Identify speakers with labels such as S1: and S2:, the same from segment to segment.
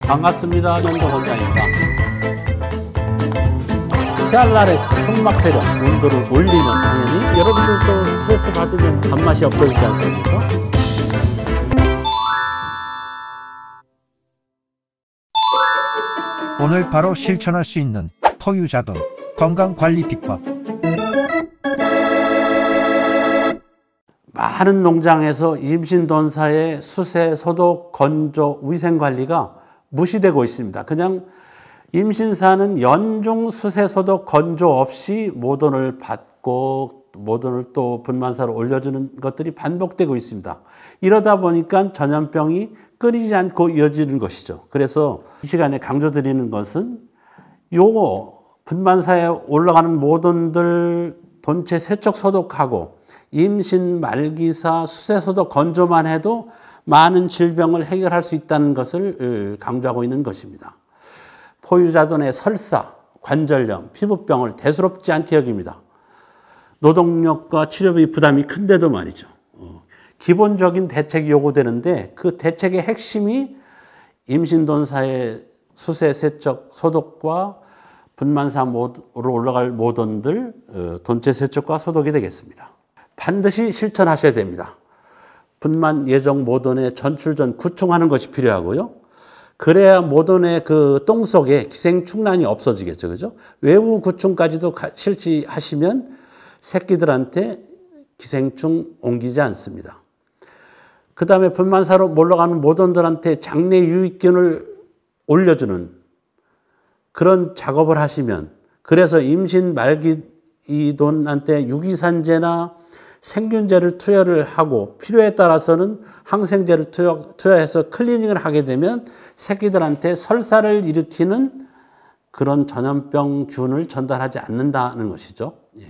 S1: 반갑습니다. 전도원장입니다. 헤알라레스 손막회력 온도를 올리면 당연히 여러분들도 스트레스 받으면 단맛이 없어지지 않습니까? 오늘 바로 실천할 수 있는 포유자동 건강관리 비법 많은 농장에서 임신돈사의 수세, 소독, 건조, 위생관리가 무시되고 있습니다. 그냥 임신사는 연중 수세소도 건조 없이 모돈을 받고 모돈을 또 분만사로 올려주는 것들이 반복되고 있습니다. 이러다 보니까 전염병이 끊이지 않고 이어지는 것이죠. 그래서 이 시간에 강조드리는 것은 요거 분만사에 올라가는 모돈들 돈체 세척 소독하고 임신 말기사 수세소독 건조만 해도 많은 질병을 해결할 수 있다는 것을 강조하고 있는 것입니다. 포유자돈의 설사, 관절염, 피부병을 대수롭지 않게 여깁니다. 노동력과 치료비 부담이 큰데도 말이죠. 어, 기본적인 대책이 요구되는데 그 대책의 핵심이 임신돈사의 수세, 세척, 소독과 분만사 로 올라갈 모돈들, 어, 돈체 세척과 소독이 되겠습니다. 반드시 실천하셔야 됩니다. 분만 예정 모돈의 전출전 구충하는 것이 필요하고요. 그래야 모돈의 그 똥 속에 기생충란이 없어지겠죠. 그죠? 외부 구충까지도 실시하시면 새끼들한테 기생충 옮기지 않습니다. 그 다음에 분만사로 몰러가는 모돈들한테 장내 유익균을 올려주는 그런 작업을 하시면 그래서 임신 말기 이돈한테 유기산제나 생균제를 투여를 하고 필요에 따라서는 항생제를 투여, 투여해서 클리닝을 하게 되면 새끼들한테 설사를 일으키는 그런 전염병균을 전달하지 않는다는 것이죠. 예.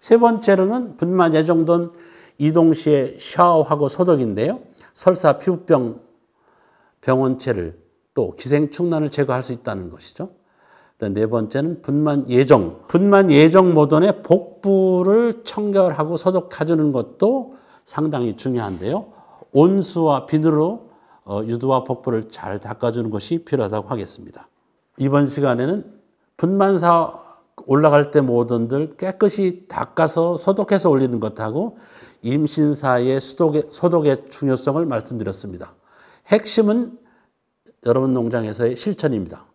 S1: 세 번째로는 분만 예정돈 이동 시에 샤워하고 소독인데요. 설사 피부병 병원체를 또 기생충난을 제거할 수 있다는 것이죠. 네 번째는 분만 예정. 분만 예정 모던의 복부를 청결하고 소독해주는 것도 상당히 중요한데요. 온수와 비누로 어, 유두와 복부를 잘 닦아주는 것이 필요하다고 하겠습니다. 이번 시간에는 분만사 올라갈 때 모던들 깨끗이 닦아서 소독해서 올리는 것하고 임신사의 소독의, 소독의 중요성을 말씀드렸습니다. 핵심은 여러분 농장에서의 실천입니다.